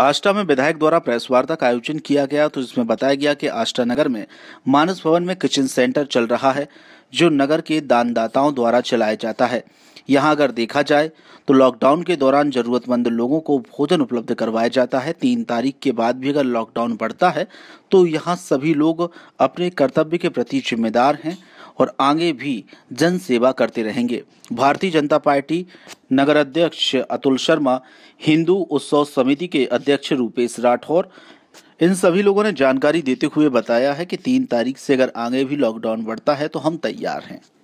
आष्टा में विधायक द्वारा प्रेस वार्ता का आयोजन किया गया तो इसमें बताया गया कि आष्टा नगर में मानस भवन में किचन सेंटर चल रहा है जो नगर के दानदाताओं द्वारा चलाया जाता है यहाँ अगर देखा जाए तो लॉकडाउन के दौरान जरूरतमंद लोगों को भोजन उपलब्ध करवाया जाता है तीन तारीख के बाद भी अगर लॉकडाउन बढ़ता है तो यहाँ सभी लोग अपने कर्तव्य के प्रति जिम्मेदार हैं और आगे भी जन सेवा करते रहेंगे भारतीय जनता पार्टी नगर अध्यक्ष अतुल शर्मा हिंदू उत्सव समिति के अध्यक्ष रूपेश राठौर इन सभी लोगों ने जानकारी देते हुए बताया है कि तीन तारीख से अगर आगे भी लॉकडाउन बढ़ता है तो हम तैयार हैं